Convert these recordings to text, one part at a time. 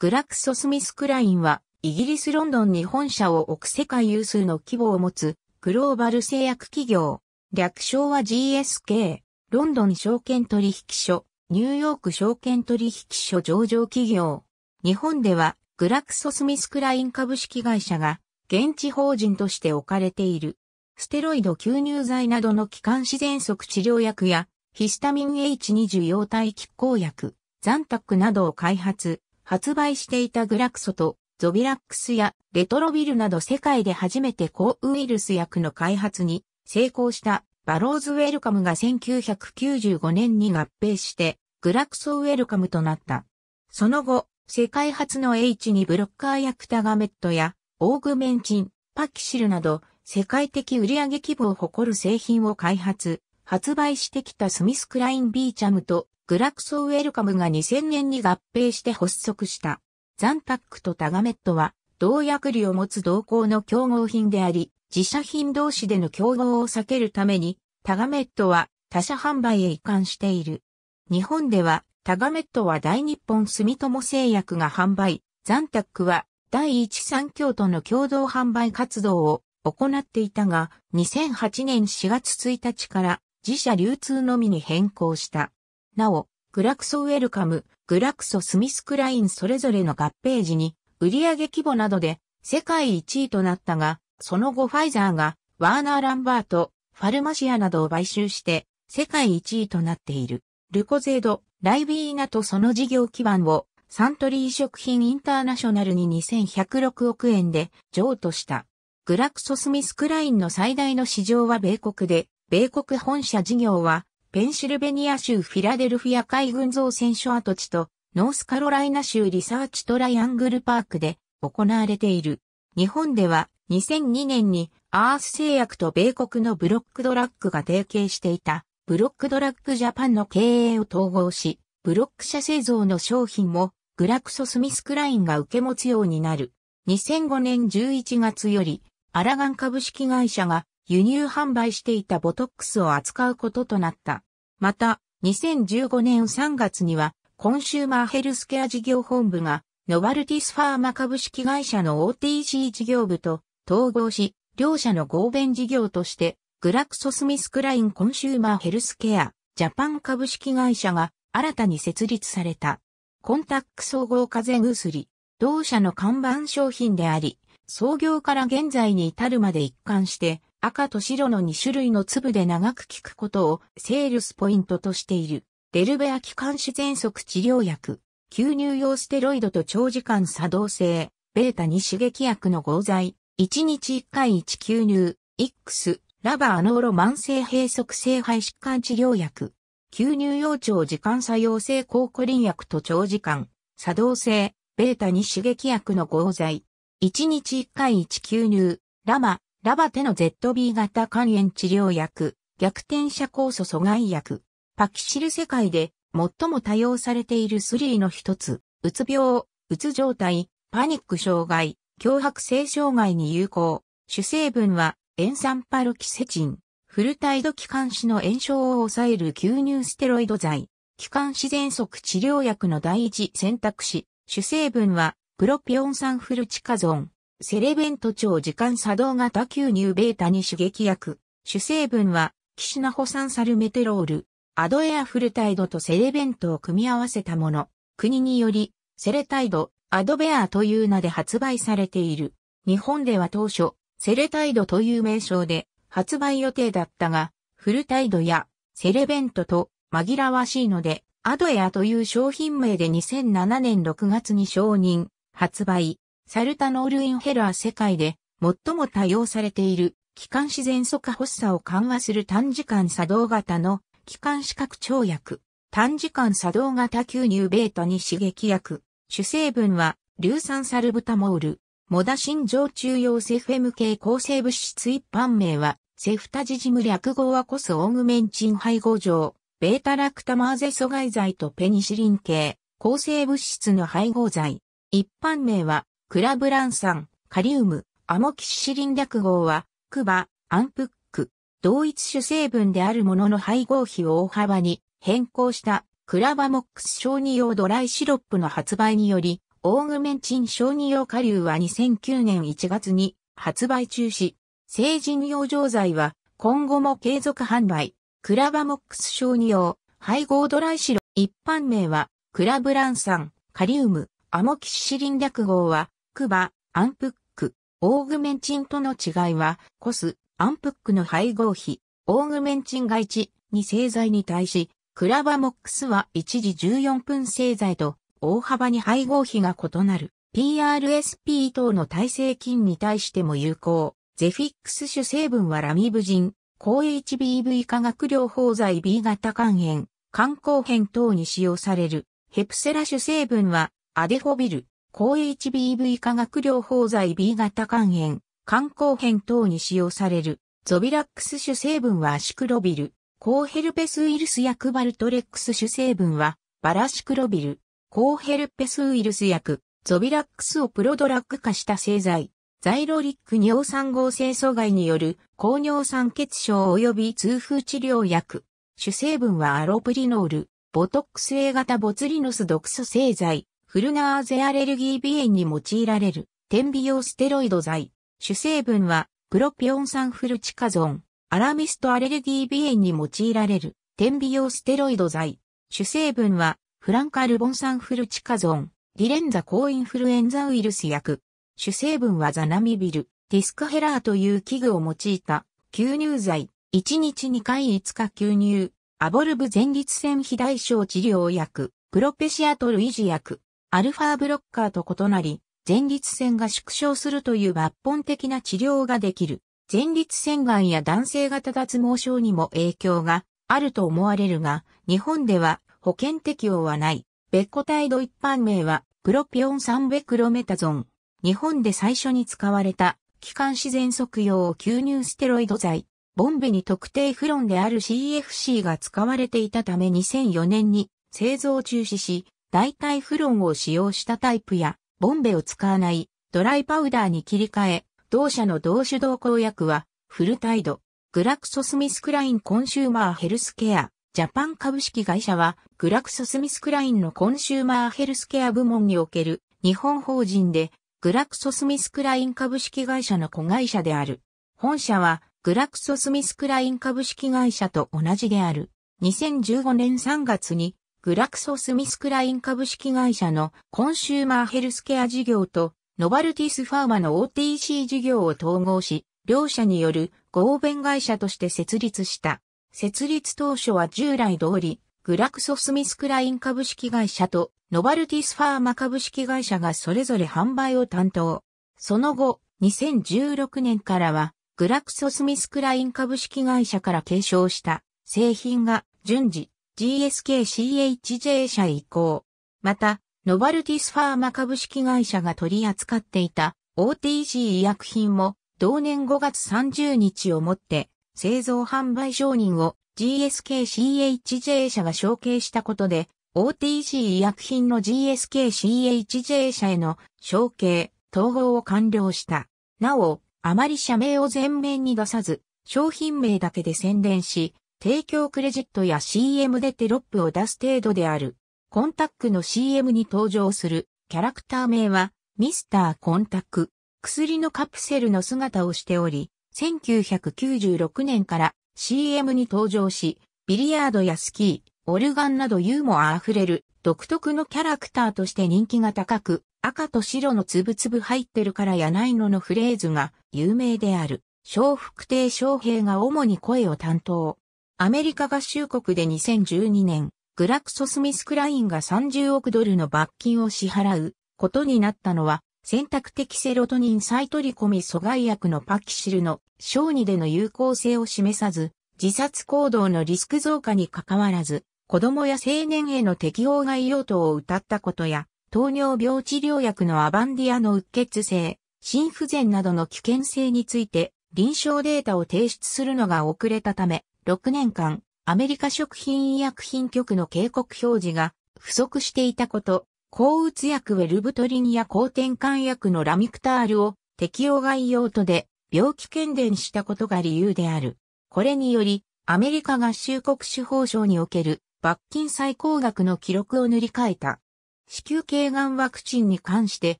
グラクソスミスクラインは、イギリスロンドンに本社を置く世界有数の規模を持つ、グローバル製薬企業。略称は GSK、ロンドン証券取引所、ニューヨーク証券取引所上場企業。日本では、グラクソスミスクライン株式会社が、現地法人として置かれている。ステロイド吸入剤などの気管支喘息治療薬や、ヒスタミン H2 受容体拮抗薬、ザンタックなどを開発、発売していたグラクソとゾビラックスやレトロビルなど世界で初めて抗ウイルス薬の開発に成功したバローズウェルカムが1995年に合併してグラクソウェルカムとなった。その後、世界初の H2 ブロッカー薬タガメットやオーグメンチン、パキシルなど世界的売上規模を誇る製品を開発、発売してきたスミスクライン・ビーチャムとグラクソウェルカムが2000年に合併して発足した。ザンタックとタガメットは、同薬理を持つ同行の競合品であり、自社品同士での競合を避けるために、タガメットは他社販売へ移管している。日本では、タガメットは大日本住友製薬が販売、ザンタックは第一三共との共同販売活動を行っていたが、2008年4月1日から自社流通のみに変更した。なお、グラクソウェルカム、グラクソスミスクラインそれぞれの合併時に、売上規模などで世界1位となったが、その後ファイザーがワーナー・ランバート、ファルマシアなどを買収して世界1位となっている。ルコゼード、ライビーナとその事業基盤をサントリー食品インターナショナルに2106億円で譲渡した。グラクソスミスクラインの最大の市場は米国で、米国本社事業はペンシルベニア州フィラデルフィア海軍造船所跡地と、ノースカロライナ州リサーチトライアングルパークで行われている。日本では2002年にアース製薬と米国のブロックドラッグが提携していたブロックドラッグジャパンの経営を統合し、ブロック社製造の商品もグラクソスミスクラインが受け持つようになる。2005年11月よりアラガン株式会社が輸入販売していたボトックスを扱うこととなった。また、2015年3月には、コンシューマーヘルスケア事業本部が、ノバルティスファーマ株式会社の OTC 事業部と統合し、両社の合弁事業として、グラクソスミスクラインコンシューマーヘルスケア、ジャパン株式会社が新たに設立された。コンタック総合風邪薬、同社の看板商品であり、創業から現在に至るまで一貫して、赤と白の2種類の粒で長く効くことをセールスポイントとしている。デルベア気管支喘息治療薬、吸入用ステロイドと長時間作動性、ベータに刺激薬の合剤、1日1回1吸入、X、ラバーノーロ慢性閉塞性肺疾患治療薬、吸入用長時間作用性抗コリン薬と長時間、作動性、ベータに刺激薬の合剤、1日1回1吸入、ラマ、ラバテの ZB 型肝炎治療薬、逆転射酵素阻害薬。パキシル世界で最も多用されているスリーの一つ、うつ病、うつ状態、パニック障害、脅迫性障害に有効。主成分は塩酸パルキセチン。フルタイド気管支の炎症を抑える吸入ステロイド剤。気管支喘息治療薬の第一選択肢。主成分はプロピオン酸フルチカゾン、セレベント超時間作動型吸入ベータに刺激薬、主成分は、キシナホ酸サルメテロール、アドエアフルタイドとセレベントを組み合わせたもの。国により、セレタイド、アドベアという名で発売されている。日本では当初、セレタイドという名称で発売予定だったが、フルタイドやセレベントと紛らわしいので、アドエアという商品名で2007年6月に承認、発売、サルタノールインヘラー世界で最も多用されている気管自然素化発作を緩和する短時間作動型の気管視覚腸薬、短時間作動型吸入ベータに刺激薬、主成分は硫酸サルブタモール、モダ心情中用セフェム系抗生物質一般名は、セフタジジム略語はコスオーグメンチン配合上、ベータラクタマーゼ阻害剤とペニシリン系、抗生物質の配合剤、一般名は、クラブラン酸、カリウム、アモキシシリン略号は、クバ、アンプック、同一主成分であるものの配合比を大幅に変更したクラバモックス小児用ドライシロップの発売により、オーグメンチン小児用下流は2009年1月に発売中止。成人用錠剤は今後も継続販売。クラバモックス小児用配合ドライシロップ一般名はクラブラン酸、カリウム、アモキシシリン略号は、クバ、アンプック、オーグメンチンとの違いは、コス、アンプックの配合比、オーグメンチンが1、2製剤に対し、クラバモックスは一時14分製剤と、大幅に配合比が異なる。PRSP 等の耐性菌に対しても有効。ゼフィックス主成分はラミブジン、抗 HBV 化学療法剤 B 型肝炎、肝硬変等に使用される。ヘプセラ主成分はアデフォビル、抗 HBV 化学療法剤 B 型肝炎、肝硬変等に使用される、ゾビラックス主成分はアシクロビル、抗ヘルペスウイルス薬バルトレックス主成分は、バラシクロビル、抗ヘルペスウイルス薬、ゾビラックスをプロドラッグ化した製剤、ザイロリック尿酸合成阻害による高尿酸血症及び痛風治療薬。主成分はアロプリノール、ボトックス A 型ボツリノス毒素製剤、フルナーゼアレルギー鼻炎に用いられる、点鼻用ステロイド剤。主成分は、プロピオン酸フルチカゾン。アラミストアレルギー鼻炎に用いられる、点鼻用ステロイド剤。主成分は、フランカルボン酸フルチカゾン。リレンザ抗インフルエンザウイルス薬。主成分はザナミビル、ディスクヘラーという器具を用いた、吸入剤。1日2回5日吸入。アボルブ前立腺肥大症治療薬。プロペシアトル維持薬。アルファブロッカーと異なり、前立腺が縮小するという抜本的な治療ができる。前立腺がんや男性型脱毛症にも影響があると思われるが、日本では保険適用はない。別個体度一般名は、プロピオン酸ベクロメタゾン。日本で最初に使われた、気管自然測用吸入ステロイド剤。ボンベに特定フロンである CFC が使われていたため2004年に製造中止し、代替フロンを使用したタイプや、ボンベを使わないドライパウダーに切り替え、同社の同主動公約は、フルタイド、グラクソスミスクラインコンシューマーヘルスケア、ジャパン株式会社は、グラクソスミスクラインのコンシューマーヘルスケア部門における日本法人で、グラクソスミスクライン株式会社の子会社である。本社は、グラクソスミスクライン株式会社と同じである。2015年3月にグラクソスミスクライン株式会社のコンシューマーヘルスケア事業とノバルティスファーマの OTC 事業を統合し、両社による合弁会社として設立した。設立当初は従来通り、グラクソスミスクライン株式会社とノバルティスファーマ株式会社がそれぞれ販売を担当。その後、2016年からは、グラクソスミスクライン株式会社から継承した製品が順次 GSKCHJ 社移行。また、ノバルティスファーマ株式会社が取り扱っていた OTC 医薬品も同年5月30日をもって製造販売承認を GSKCHJ 社が承継したことで OTC 医薬品の GSKCHJ 社への承継、統合を完了した。なお、あまり社名を前面に出さず、商品名だけで宣伝し、提供クレジットや CM でテロップを出す程度である。コンタックの CM に登場するキャラクター名はミスターコンタック。薬のカプセルの姿をしており、1996年から CM に登場し、ビリヤードやスキー、オルガンなどユーモアあふれる独特のキャラクターとして人気が高く、赤と白のつぶつぶ入ってるからやないののフレーズが有名である。小福亭小平が主に声を担当。アメリカ合衆国で2012年、グラクソスミスクラインが30億ドルの罰金を支払うことになったのは、選択的セロトニン再取り込み阻害薬のパキシルの小児での有効性を示さず、自殺行動のリスク増加に関わらず、子供や青年への適応外用途を謳ったことや、糖尿病治療薬のアバンディアのうっ血性、心不全などの危険性について臨床データを提出するのが遅れたため、6年間、アメリカ食品医薬品局の警告表示が不足していたこと、抗うつ薬ウェルブトリニア抗転換薬のラミクタールを適用外用途で病気検伝したことが理由である。これにより、アメリカ合衆国司法省における罰金最高額の記録を塗り替えた。子宮頸がんワクチンに関して、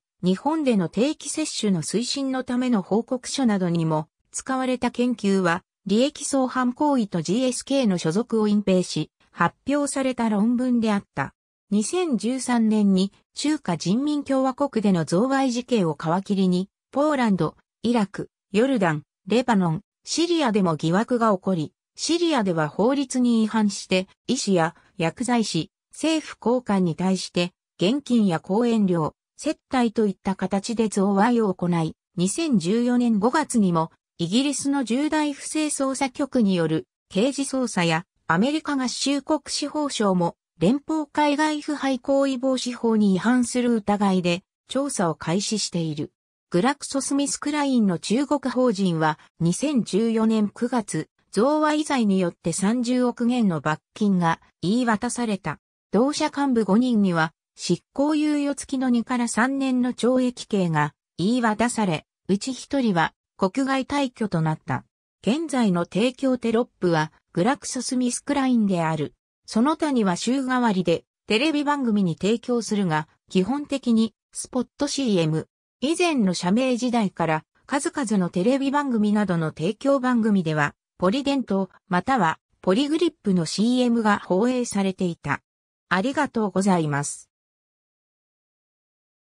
日本での定期接種の推進のための報告書などにも使われた研究は、利益相反行為と GSK の所属を隠蔽し、発表された論文であった。2013年に中華人民共和国での贈賄事件を皮切りに、ポーランド、イラク、ヨルダン、レバノン、シリアでも疑惑が起こり、シリアでは法律に違反して、医師や薬剤師、政府高官に対して、現金や講演料、接待といった形で贈賄を行い、2014年5月にもイギリスの重大不正捜査局による刑事捜査やアメリカ合衆国司法省も連邦海外腐敗行為防止法に違反する疑いで調査を開始している。グラクソスミスクラインの中国法人は2014年9月、贈賄罪によって30億元の罰金が言い渡された。同社幹部5人には執行猶予付きの2から3年の懲役刑が言い渡され、うち1人は国外退去となった。現在の提供テロップはグラクソスミスクラインである。その他には週替わりでテレビ番組に提供するが、基本的にスポット CM。以前の社名時代から数々のテレビ番組などの提供番組では、ポリデントまたはポリグリップの CM が放映されていた。ありがとうございます。